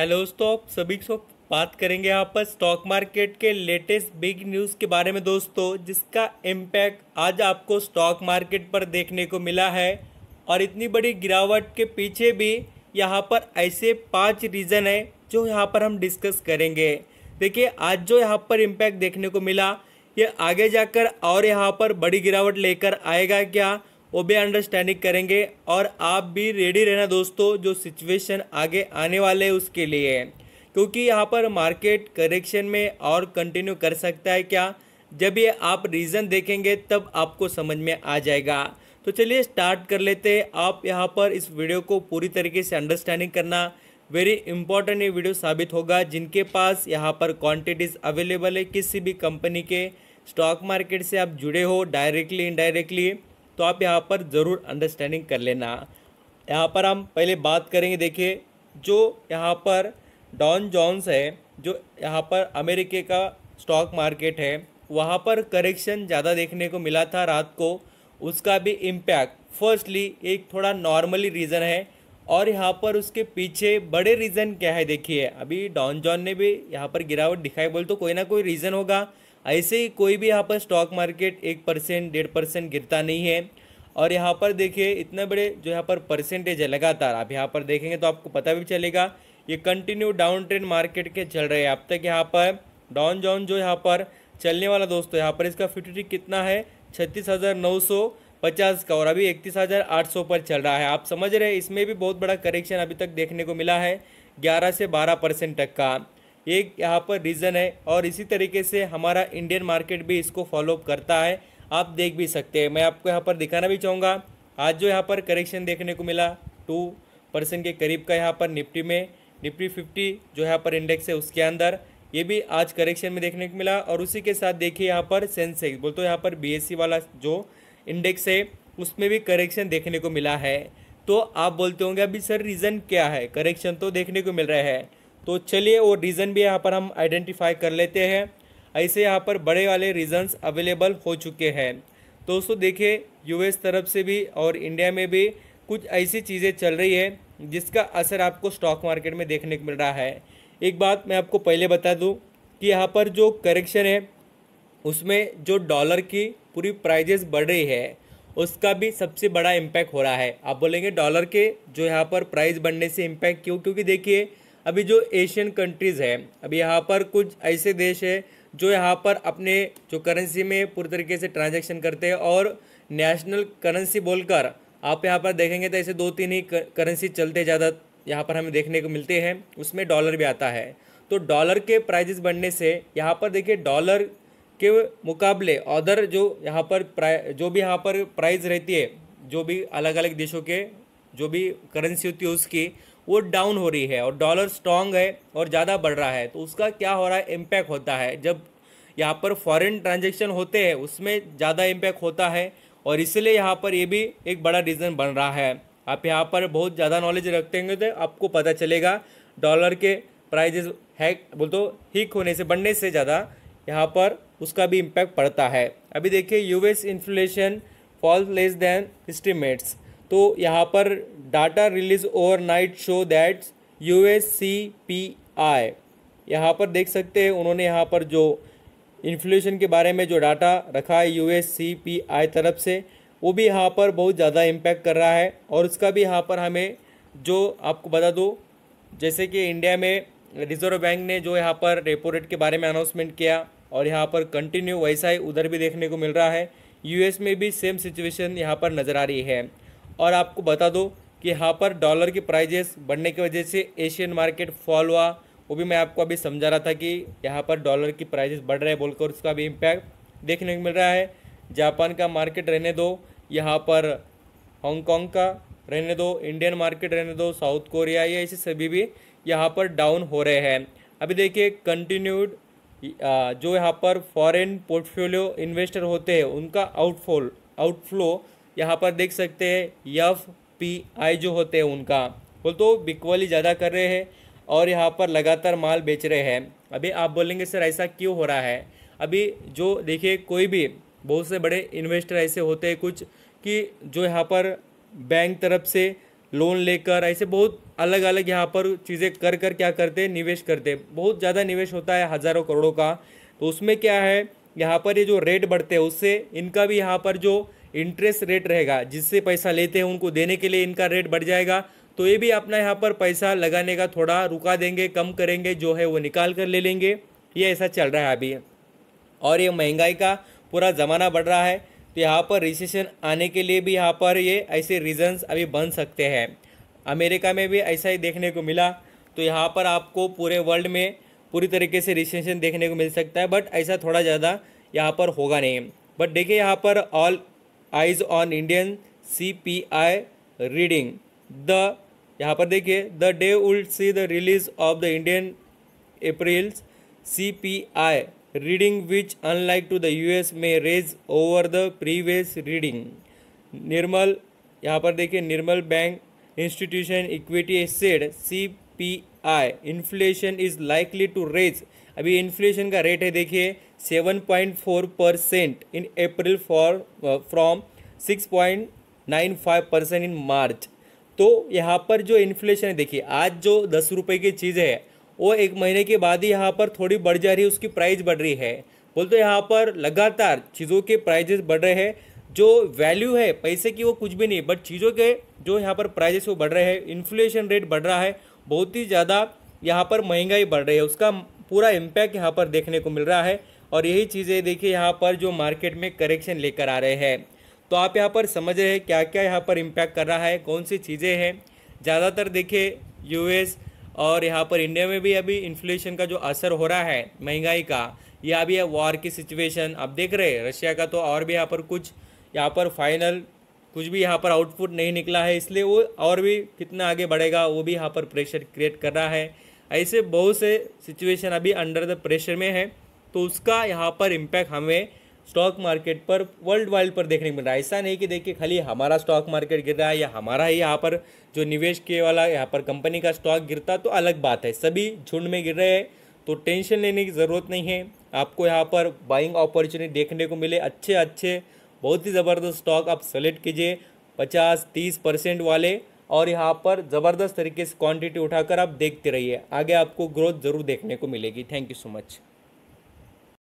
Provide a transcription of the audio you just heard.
hello दोस्तों आप सभी से बात करेंगे यहाँ पर स्टॉक मार्केट के लेटेस्ट बिग न्यूज़ के बारे में दोस्तों जिसका इम्पैक्ट आज आपको स्टॉक मार्केट पर देखने को मिला है और इतनी बड़ी गिरावट के पीछे भी यहाँ पर ऐसे पांच रीज़न है जो यहाँ पर हम डिस्कस करेंगे देखिए आज जो यहाँ पर इम्पैक्ट देखने को मिला ये आगे जाकर और यहाँ पर बड़ी गिरावट लेकर आएगा क्या वो भी अंडरस्टैंडिंग करेंगे और आप भी रेडी रहना दोस्तों जो सिचुएशन आगे आने वाले है उसके लिए क्योंकि यहाँ पर मार्केट करेक्शन में और कंटिन्यू कर सकता है क्या जब ये आप रीज़न देखेंगे तब आपको समझ में आ जाएगा तो चलिए स्टार्ट कर लेते हैं आप यहाँ पर इस वीडियो को पूरी तरीके से अंडरस्टैंडिंग करना वेरी इंपॉर्टेंट ये वीडियो साबित होगा जिनके पास यहाँ पर क्वांटिटीज़ अवेलेबल है किसी भी कंपनी के स्टॉक मार्केट से आप जुड़े हो डायरेक्टली इनडायरेक्टली तो आप यहाँ पर ज़रूर अंडरस्टैंडिंग कर लेना यहाँ पर हम पहले बात करेंगे देखिए जो यहाँ पर डॉन जॉन्स है जो यहाँ पर अमेरिके का स्टॉक मार्केट है वहाँ पर करेक्शन ज़्यादा देखने को मिला था रात को उसका भी इम्पैक्ट फर्स्टली एक थोड़ा नॉर्मली रीज़न है और यहाँ पर उसके पीछे बड़े रीज़न क्या है देखिए अभी डॉन जॉन ने भी यहाँ पर गिरावट दिखाई बोल तो कोई ना कोई रीज़न होगा ऐसे ही कोई भी यहाँ पर स्टॉक मार्केट एक परसेंट डेढ़ परसेंट गिरता नहीं है और यहाँ पर देखिए इतने बड़े जो यहाँ पर परसेंटेज है लगातार आप यहाँ पर देखेंगे तो आपको पता भी चलेगा ये कंटिन्यू डाउन ट्रेंड मार्केट के चल रहे हैं अब तक यहाँ पर डाउन जाउन जो यहाँ पर चलने वाला दोस्तों यहाँ पर इसका फिफ्टी कितना है छत्तीस हज़ार नौ सौ पचास का और अभी इकतीस हज़ार आठ सौ पर चल रहा है आप समझ रहे हैं इसमें भी बहुत बड़ा करेक्शन अभी तक देखने को मिला है ग्यारह से बारह परसेंट तक का ये यहाँ पर रीज़न है और इसी तरीके से हमारा इंडियन मार्केट भी इसको फॉलोअप करता है आप देख भी सकते हैं मैं आपको यहाँ पर दिखाना भी चाहूँगा आज जो यहाँ पर करेक्शन देखने को मिला टू परसेंट के करीब का यहाँ पर निफ्टी में निफ्टी फिफ्टी जो यहाँ पर इंडेक्स है उसके अंदर ये भी आज करेक्शन में देखने को मिला और उसी के साथ देखिए यहाँ पर सेंसेक्स बोलते तो यहाँ पर बी e वाला जो इंडेक्स है उसमें भी करेक्शन देखने को मिला है तो आप बोलते होंगे अभी सर रीज़न क्या है करेक्शन तो देखने को मिल रहा है तो चलिए वो रीज़न भी यहाँ पर हम आइडेंटिफाई कर लेते हैं ऐसे यहाँ पर बड़े वाले रीजन्स अवेलेबल हो चुके हैं दोस्तों देखिए यूएस तरफ से भी और इंडिया में भी कुछ ऐसी चीज़ें चल रही है जिसका असर आपको स्टॉक मार्केट में देखने को मिल रहा है एक बात मैं आपको पहले बता दूं कि यहाँ पर जो करेक्शन है उसमें जो डॉलर की पूरी प्राइजेस बढ़ रही है उसका भी सबसे बड़ा इम्पैक्ट हो रहा है आप बोलेंगे डॉलर के जो यहाँ पर प्राइस बढ़ने से इम्पैक्ट क्यों क्योंकि देखिए अभी जो एशियन कंट्रीज़ है अभी यहाँ पर कुछ ऐसे देश है जो यहाँ पर अपने जो करेंसी में पूरी तरीके से ट्रांजेक्शन करते हैं और नेशनल करेंसी बोलकर आप यहाँ पर देखेंगे तो ऐसे दो तीन ही करेंसी चलते ज़्यादा यहाँ पर हमें देखने को मिलते हैं उसमें डॉलर भी आता है तो डॉलर के प्राइजेस बढ़ने से यहाँ पर देखिए डॉलर के मुकाबले अदर जो यहाँ पर जो भी यहाँ पर प्राइज रहती है जो भी अलग अलग देशों के जो भी करेंसी होती है उसकी वो डाउन हो रही है और डॉलर स्ट्रांग है और ज़्यादा बढ़ रहा है तो उसका क्या हो रहा है इम्पैक्ट होता है जब यहाँ पर फॉरेन ट्रांजेक्शन होते हैं उसमें ज़्यादा इम्पैक्ट होता है और इसलिए यहाँ पर ये भी एक बड़ा रीज़न बन रहा है आप यहाँ पर बहुत ज़्यादा नॉलेज रखते होंगे तो आपको पता चलेगा डॉलर के प्राइजेस हैक बोल तो हीक होने से बढ़ने से ज़्यादा यहाँ पर उसका भी इम्पैक्ट पड़ता है अभी देखिए US inflation fall less than estimates तो यहाँ पर data release overnight show that U S C P I यहाँ पर देख सकते हैं उन्होंने यहाँ पर जो इन्फ्लेशन के बारे में जो डाटा रखा है U S C P I तरफ से वो भी यहाँ पर बहुत ज़्यादा इम्पैक्ट कर रहा है और उसका भी यहाँ पर हमें जो आपको बता दो जैसे कि इंडिया में रिजर्व बैंक ने जो यहाँ पर रेपो रेट के बारे में अनाउंसमेंट किया और यहाँ पर कंटिन्यू वैसा ही उधर भी देखने को मिल रहा है यूएस में भी सेम सिचुएशन यहाँ पर नज़र आ रही है और आपको बता दो कि यहाँ पर डॉलर की प्राइजेस बढ़ने की वजह से एशियन मार्केट फॉल हुआ वो भी मैं आपको अभी समझा रहा था कि यहाँ पर डॉलर की प्राइजेस बढ़ रहे हैं बोलकर उसका भी इम्पैक्ट देखने को मिल रहा है जापान का मार्केट रहने दो यहाँ पर हांगकॉन्ग का रहने दो इंडियन मार्केट रहने दो साउथ कोरिया या ऐसे सभी भी यहाँ पर डाउन हो रहे हैं अभी देखिए कंटिन्यूड जो यहाँ पर फॉरेन पोर्टफोलियो इन्वेस्टर होते हैं उनका आउटफॉल आउटफ्लो यहाँ पर देख सकते हैं यफ पी आई जो होते हैं उनका बोल तो बिकवाली ज़्यादा कर रहे हैं और यहाँ पर लगातार माल बेच रहे हैं अभी आप बोलेंगे सर ऐसा क्यों हो रहा है अभी जो देखिए कोई भी बहुत से बड़े इन्वेस्टर ऐसे होते हैं कुछ कि जो यहाँ पर बैंक तरफ से लोन लेकर ऐसे बहुत अलग अलग यहाँ पर चीज़ें कर कर क्या करते निवेश करते बहुत ज़्यादा निवेश होता है हज़ारों करोड़ों का तो उसमें क्या है यहाँ पर ये यह जो रेट बढ़ते हैं उससे इनका भी यहाँ पर जो इंटरेस्ट रेट रहेगा जिससे पैसा लेते हैं उनको देने के लिए इनका रेट बढ़ जाएगा तो ये भी अपना यहाँ पर पैसा लगाने का थोड़ा रुका देंगे कम करेंगे जो है वो निकाल कर ले लेंगे ये ऐसा चल रहा है अभी और ये महंगाई का पूरा ज़माना बढ़ रहा है तो यहाँ पर रिसेशन आने के लिए भी यहाँ पर ये ऐसे रीजंस अभी बन सकते हैं अमेरिका में भी ऐसा ही देखने को मिला तो यहाँ पर आपको पूरे वर्ल्ड में पूरी तरीके से रिसेशन देखने को मिल सकता है बट ऐसा थोड़ा ज़्यादा यहाँ पर होगा नहीं बट देखिए यहाँ पर all eyes on Indian C P I reading the यहाँ पर देखिए the day would see the release of the Indian April's C P I reading which unlike to the U S में rise over the previous reading Nirmal यहाँ पर देखिए Nirmal bank institution equity said C P I inflation is likely to rise अभी inflation का rate है देखिए 7.4 percent in April for uh, from 6.95 percent in March तो यहाँ पर जो इन्फ्लेशन है देखिए आज जो दस रुपये की चीज़ है वो एक महीने के बाद ही यहाँ पर थोड़ी बढ़ जा रही है उसकी प्राइस बढ़ रही है बोलते यहाँ पर लगातार चीज़ों के प्राइजेस बढ़ रहे हैं जो वैल्यू है पैसे की वो कुछ भी नहीं बट चीज़ों के जो यहाँ पर प्राइजेस वो बढ़ रहे हैं इन्फ्लेशन रेट बढ़ रहा है बहुत ही ज़्यादा यहाँ पर महंगाई बढ़ रही है उसका पूरा इम्पैक्ट यहाँ पर देखने को मिल रहा है और यही चीज़ें देखिए यहाँ पर जो मार्केट में करेक्शन लेकर आ रहे हैं तो आप यहाँ पर समझ रहे हैं क्या क्या यहाँ पर इम्पैक्ट कर रहा है कौन सी चीज़ें हैं ज़्यादातर देखिए यूएस और यहाँ पर इंडिया में भी अभी इन्फ्लेशन का जो असर हो रहा है महंगाई का या अभी वॉर की सिचुएशन आप देख रहे हैं रशिया का तो और भी यहाँ पर कुछ यहाँ पर फाइनल कुछ भी यहाँ पर आउटपुट नहीं निकला है इसलिए वो और भी कितना आगे बढ़ेगा वो भी यहाँ पर प्रेशर क्रिएट कर रहा है ऐसे बहुत से सिचुएशन अभी अंडर द प्रेशर में है तो उसका यहाँ पर इम्पैक्ट हमें स्टॉक मार्केट पर वर्ल्ड वाइड पर देखने को मिल रहा है ऐसा नहीं कि देखिए खाली हमारा स्टॉक मार्केट गिर रहा है या हमारा ही यहाँ पर जो निवेश किए वाला यहाँ पर कंपनी का स्टॉक गिरता तो अलग बात है सभी झुंड में गिर रहे हैं तो टेंशन लेने की ज़रूरत नहीं है आपको यहाँ पर बाइंग अपॉर्चुनिटी देखने को मिले अच्छे अच्छे बहुत ही ज़बरदस्त स्टॉक आप सेलेक्ट कीजिए पचास तीस परसेंट वाले और यहाँ पर ज़बरदस्त तरीके से क्वान्टिटी उठाकर आप देखते रहिए आगे आपको ग्रोथ ज़रूर देखने को मिलेगी थैंक यू सो मच